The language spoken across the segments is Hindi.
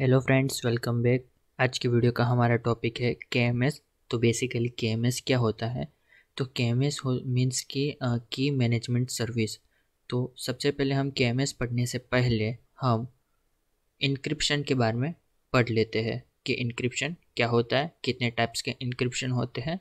हेलो फ्रेंड्स वेलकम बैक आज की वीडियो का हमारा टॉपिक है के तो बेसिकली के क्या होता है तो के एम एस मीन्स की की मैनेजमेंट सर्विस तो सबसे पहले हम के पढ़ने से पहले हम इंक्रिप्शन के बारे में पढ़ लेते हैं कि इंक्रिप्शन क्या होता है कितने टाइप्स के इंक्रिप्शन होते हैं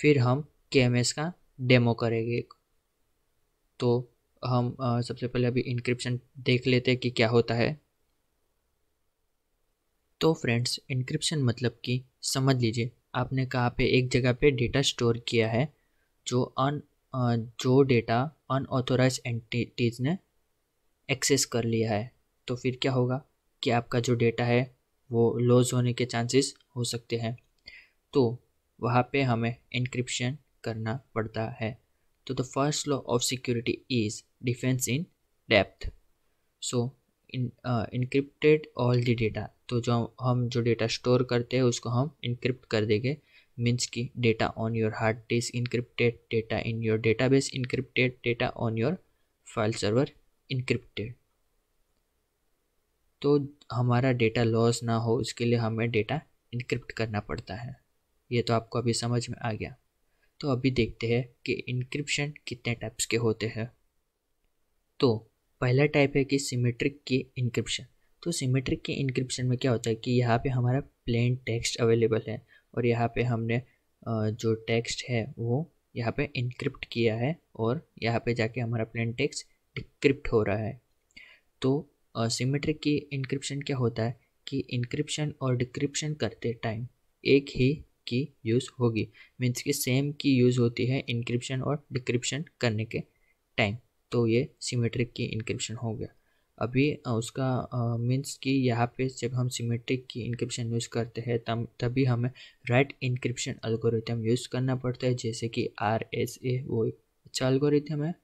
फिर हम के का डेमो करेंगे तो हम सबसे पहले अभी इंक्रिप्शन देख लेते हैं कि क्या होता है तो फ्रेंड्स इंक्रिप्शन मतलब कि समझ लीजिए आपने कहाँ पे एक जगह पे डेटा स्टोर किया है जो अन जो डेटा अनऑथोराइज एंटिटीज़ ने एक्सेस कर लिया है तो फिर क्या होगा कि आपका जो डेटा है वो लॉस होने के चांसेस हो सकते हैं तो वहाँ पे हमें इंक्रिप्शन करना पड़ता है तो the first law of security is defence in depth so in encrypted all the data तो जो हम जो डेटा स्टोर करते हैं उसको हम इनक्रिप्ट कर देंगे मीन्स कि data on your hard disk encrypted data in your database encrypted data on your file server encrypted तो हमारा डेटा लॉस ना हो उसके लिए हमें डेटा इनक्रिप्ट करना पड़ता है ये तो आपको अभी समझ में आ गया तो अभी देखते हैं कि इनक्रिप्शन कितने टाइप्स के होते हैं तो पहला टाइप है कि सिमेट्रिक की इनक्रिप्शन तो सिमेट्रिक के इंक्रिप्शन में क्या होता है कि यहाँ पे हमारा प्लेन टेक्स्ट अवेलेबल है और यहाँ पे हमने जो टेक्स्ट है वो यहाँ पे इंक्रिप्ट किया है और यहाँ पे जाके हमारा प्लेन टेक्स्ट डिक्रिप्ट हो रहा है तो सिमेट्रिक की इंक्रिप्शन क्या होता है कि इंक्रिप्शन और डिक्रिप्शन करते टाइम एक ही की यूज़ होगी मीन्स कि सेम की यूज़ होती है इंक्रिप्शन और डिक्रिप्शन करने के टाइम तो ये सिमेट्रिक की इंक्रिप्शन हो गया अभी उसका मीन्स कि यहाँ पे जब हम सिमेट्रिक की इंक्रिप्शन यूज़ करते हैं तब तभी हमें राइट इंक्रिप्शन अल्गोरिथम यूज़ करना पड़ता है जैसे कि आर एस ए वो एक अच्छा अल्गोरिथम है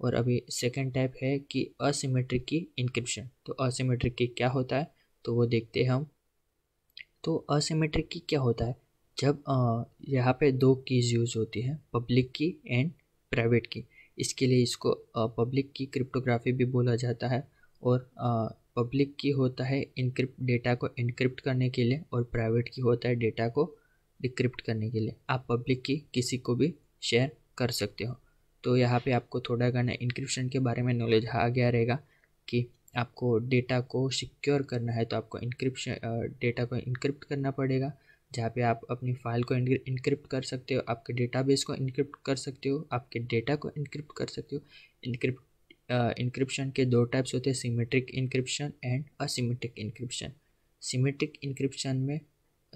और अभी सेकेंड टाइप है कि असीमेट्रिक की इंक्रिप्शन तो असीमेट्रिक की क्या होता है तो वो देखते हैं हम तो असीमेट्रिक की क्या होता है जब यहाँ पे दो कीज़ यूज़ होती है पब्लिक की एंड प्राइवेट की इसके लिए इसको पब्लिक की क्रिप्टोग्राफी भी बोला जाता है और पब्लिक की होता है इनक्रिप्ट डेटा को इनक्रिप्ट करने के लिए और प्राइवेट की होता है डेटा को डिक्रिप्ट करने के लिए आप पब्लिक की किसी को भी शेयर कर सकते हो तो यहाँ पे आपको थोड़ा करना इंक्रिप्शन के बारे में नॉलेज आ गया रहेगा कि आपको डेटा को सिक्योर करना है तो आपको इंक्रिप्शन डेटा को इंक्रिप्ट करना पड़ेगा जहाँ पे आप अपनी फाइल को इंक्रिप्ट कर सकते हो आपके डेटाबेस को इंक्रिप्ट कर सकते हो आपके डेटा को इंक्रिप्ट कर सकते हो इंक्रिप्ट इंक्रिप्शन के दो टाइप्स होते हैं symmetric encryption and asymmetric encryption symmetric encryption में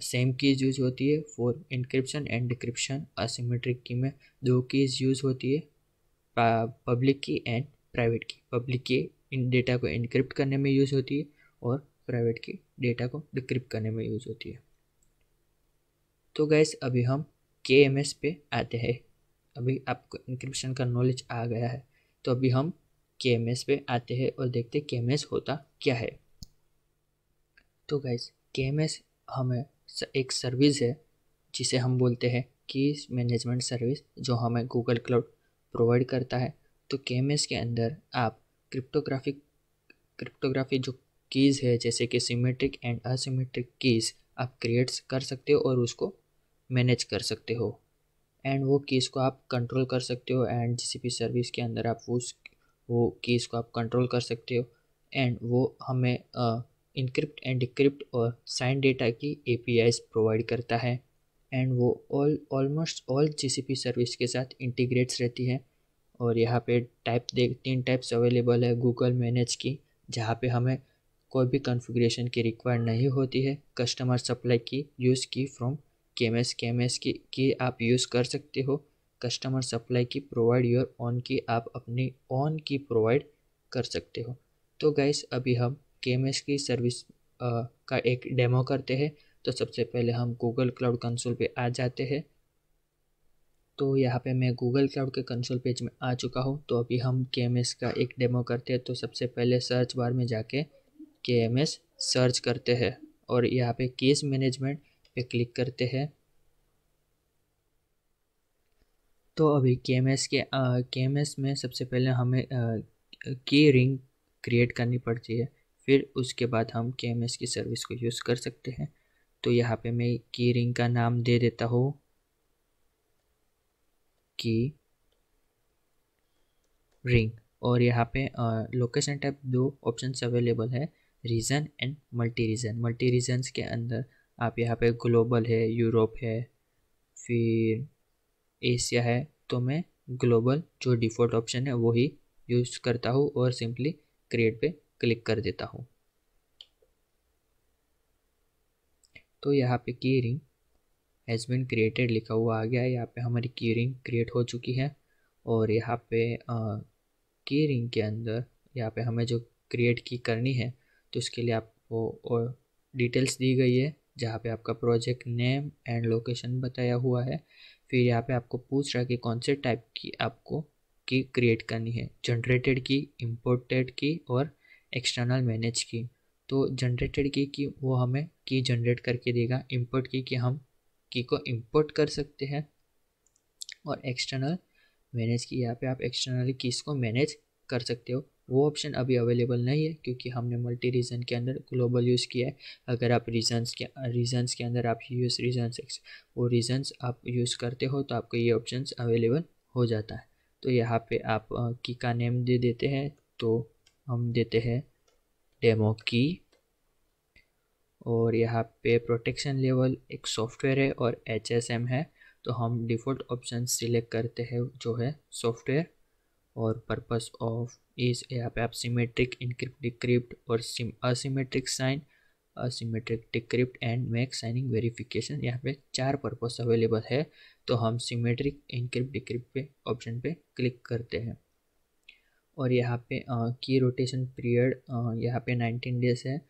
सेम कीज़ यूज़ होती है for encryption and decryption asymmetric key में दो कीज़ यूज़ होती है पब्लिक की एंड प्राइवेट की पब्लिक की इन डेटा को इनक्रिप्ट करने में यूज़ होती है और प्राइवेट की डेटा को डिक्रिप्ट करने में यूज़ होती है तो गैस अभी हम के एम एस पे आते हैं अभी आपको इंक्रिप्शन का नॉलेज आ गया है तो अभी हम के एम एस पे आते हैं और देखते के एम एस होता क्या है तो गाइज़ के एम एस हमें एक सर्विस है जिसे हम बोलते हैं कि मैनेजमेंट सर्विस जो हमें गूगल क्लाउड प्रोवाइड करता है तो के एम एस के अंदर आप क्रिप्टोग्राफिक क्रिप्टोग्राफी जो कीज़ है जैसे कि सिमेट्रिक एंड असीमेट्रिक कीज़ आप क्रिएट्स कर सकते हो और उसको मैनेज कर सकते हो एंड वो कीज़ को आप कंट्रोल कर सकते हो एंड भी सर्विस के अंदर आप उस वो कीज़ को आप कंट्रोल कर सकते हो एंड वो हमें इनक्रिप्ट एंड डिक्रिप्ट और साइन डेटा की ए प्रोवाइड करता है एंड वो all almost all G service के साथ इंटीग्रेट्स रहती है और यहाँ पे टाइप देख तीन टाइप्स अवेलेबल है गूगल मैनेज की जहाँ पे हमें कोई भी कॉन्फ़िगरेशन की रिक्वायर नहीं होती है customer supply key use key from K M key key आप यूज़ कर सकते हो customer supply key provide your own key आप अपनी ऑन की प्रोवाइड कर सकते हो तो गाइस अभी हम के की सर्विस का एक डेमो करते हैं तो सबसे पहले हम गूगल क्लाउड कंसोल पे आ जाते हैं तो यहाँ पे मैं गूगल क्लाउड के कंसोल पेज में आ चुका हूँ तो अभी हम के का एक डेमो करते हैं तो सबसे पहले सर्च बार में जाके के सर्च करते हैं और यहाँ पे केस मैनेजमेंट पे क्लिक करते हैं तो अभी के एम एस के के एम एस में सबसे पहले हमें की रिंग क्रिएट करनी पड़ती है फिर उसके बाद हम के एम एस की सर्विस को यूज़ कर सकते हैं तो यहाँ पे मैं की रिंग का नाम दे देता हूँ की रिंग और यहाँ पे लोकेशन टाइप दो ऑप्शन अवेलेबल है region and multi region multi regions के अंदर आप यहाँ पे ग्लोबल है यूरोप है फिर एशिया है तो मैं ग्लोबल जो डिफ़ॉल्ट ऑप्शन है वो ही यूज़ करता हूँ और सिंपली क्रिएट पे क्लिक कर देता हूँ तो यहाँ पे की रिंग हैज़ बिन क्रिएटेड लिखा हुआ आ गया है यहाँ पे हमारी की रिंग क्रिएट हो चुकी है और यहाँ पे की रिंग के अंदर यहाँ पे हमें जो क्रिएट की करनी है तो उसके लिए आपको डिटेल्स दी गई है जहाँ पे आपका प्रोजेक्ट नेम एंड लोकेशन बताया हुआ है फिर यहाँ पे आपको पूछ रहा है कि कौन से टाइप की आपको की क्रिएट करनी है जनरेटेड की इम्पोर्टेड की और एक्सटर्नल मैनेज की तो जनरेटेड की की वो हमें की जनरेट करके देगा इम्पोर्ट की कि हम की को इम्पोर्ट कर सकते हैं और एक्सटर्नल मैनेज की यहाँ पे आप एक्सटर्नली कीज़ को मैनेज कर सकते हो वो ऑप्शन अभी अवेलेबल नहीं है क्योंकि हमने मल्टी रीजन के अंदर ग्लोबल यूज़ किया है अगर आप रीजन्स के रीजन्स के अंदर आप यूज़ रीजन्स वो रीजन्स आप यूज़ करते हो तो आपको ये ऑप्शन अवेलेबल हो जाता है तो यहाँ पे आप की का नेम दे देते हैं तो हम देते हैं डेमो की और यहाँ पे प्रोटेक्शन लेवल एक सॉफ्टवेयर है और एच है तो हम डिफ़ॉल्ट ऑप्शन सिलेक्ट करते हैं जो है सॉफ्टवेयर और पर्पस ऑफ इस यहाँ ऐप आप सीमेट्रिक इनक्रिप्ट डिक्रिप्ट और सिम asymmetric sign asymmetric decrypt and MAC signing verification यहाँ पे चार पर्पस अवेलेबल है तो हम सीमेट्रिक इनक्रिप्ट डिक्रिप्ट पे ऑप्शन पे क्लिक करते हैं और यहाँ पे की रोटेशन पीरियड यहाँ पे नाइनटीन डेज है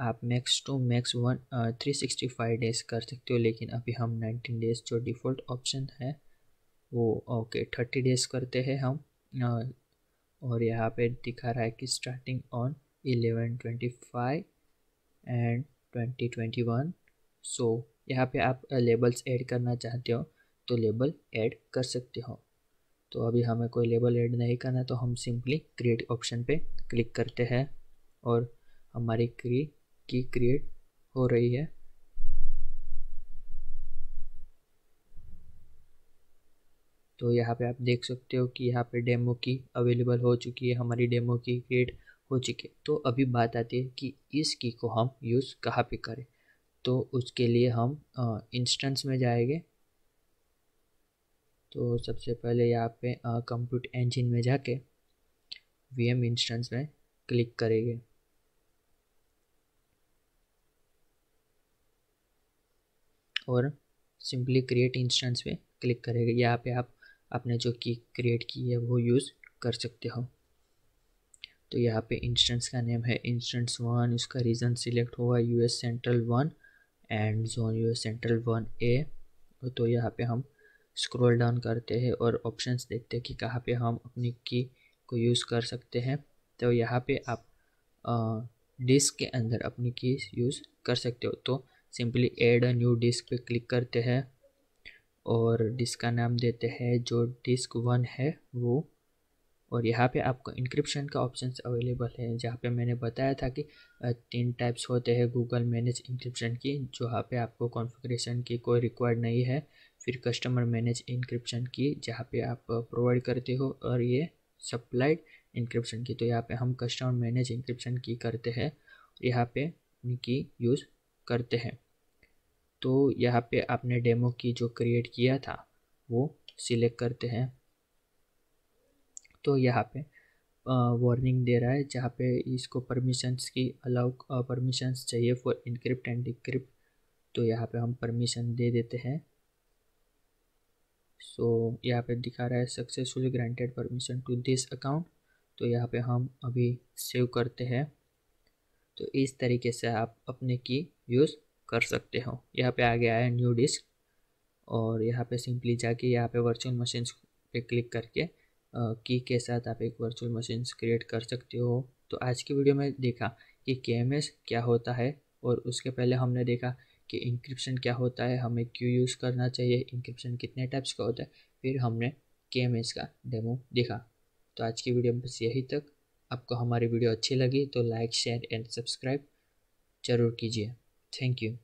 आप max to max one three sixty five days कर सकते हो लेकिन अभी हम नाइनटीन डेज जो डिफ़ॉल्ट ऑप्शन है वो ओके थर्टी डेज करते हैं हम और यहाँ पे दिखा रहा है कि starting on eleven twenty five and twenty twenty one so यहाँ पे आप लेबल्स uh, ऐड करना चाहते हो तो लेबल ऐड कर सकते हो तो अभी हमें कोई लेबल ऐड नहीं करना तो हम सिंपली क्रिएट ऑप्शन पे क्लिक करते हैं और हमारी क्री की क्रिएट हो रही है तो यहाँ पे आप देख सकते हो कि यहाँ पे डेमो की अवेलेबल हो चुकी है हमारी डेमो की क्रिएट हो चुकी है तो अभी बात आती है कि इस की को हम यूज़ कहाँ पे करें तो उसके लिए हम इंस्टेंस में जाएंगे तो सबसे पहले यहाँ पे कंप्यूटर इंजन में जाके वी एम इंस्टेंस में क्लिक करेंगे और सिंपली क्रिएट इंस्टेंस पे क्लिक करेंगे यहाँ पे आप आपने जो की क्रिएट की है वो यूज़ कर सकते हो तो यहाँ पे इंस्टेंस का नेम है इंस्टेंस वन उसका रीज़न सिलेक्ट हुआ US central one and zone US central one A तो यहाँ पे हम स्क्रॉल डाउन करते हैं और ऑप्शंस देखते हैं कि कहाँ पे हम अपनी की को यूज़ कर सकते हैं तो यहाँ पे आप डिस्क के अंदर अपनी की यूज़ कर सकते हो तो simply add a new disk पे क्लिक करते हैं और डिस्क का नाम देते हैं जो डिस्क वन है वो और यहाँ पे आपको इंक्रिप्शन का ऑप्शन अवेलेबल है जहाँ पे मैंने बताया था कि तीन टाइप्स होते हैं गूगल मैनेज इंक्रिप्शन की जो यहाँ पे आपको कॉन्फ़िगरेशन की कोई रिक्वायर्ड नहीं है फिर कस्टमर मैनेज इंक्रिप्शन की जहाँ पे आप प्रोवाइड करते हो और ये सप्लाइड इंक्रिप्शन की तो यहाँ पे हम कस्टमर मैनेज इंक्रिप्शन की करते हैं यहाँ पे इनकी यूज़ करते हैं तो यहाँ पे आपने डेमो की जो क्रिएट किया था वो सिलेक्ट करते हैं तो यहाँ पे वार्निंग दे रहा है जहाँ पे इसको परमिशंस की अलाउ परमिशंस चाहिए फॉर इनक्रिप्ट एंड डिक्रिप्ट तो यहाँ पे हम परमिशन दे देते हैं सो so, यहाँ पे दिखा रहा है successfully granted permission to this account तो यहाँ पे हम अभी सेव करते हैं तो इस तरीके से आप अपने की यूज़ कर सकते हो यहाँ पे आ गया है न्यू डिस्क और यहाँ पे सिंपली जाके यहाँ पे वर्चुअल मशीन्स पे क्लिक करके की के साथ आप एक वर्चुअल मशीन क्रिएट कर सकते हो तो आज की वीडियो में देखा कि के क्या होता है और उसके पहले हमने देखा कि इंक्रिप्शन क्या होता है हमें क्यों यूज़ करना चाहिए इंक्रिप्शन कितने टाइप्स का होता है फिर हमने के का डेमो देखा तो आज की वीडियो बस यही तक आपको हमारी वीडियो अच्छी लगी तो लाइक शेयर एंड सब्सक्राइब ज़रूर कीजिए Thank you.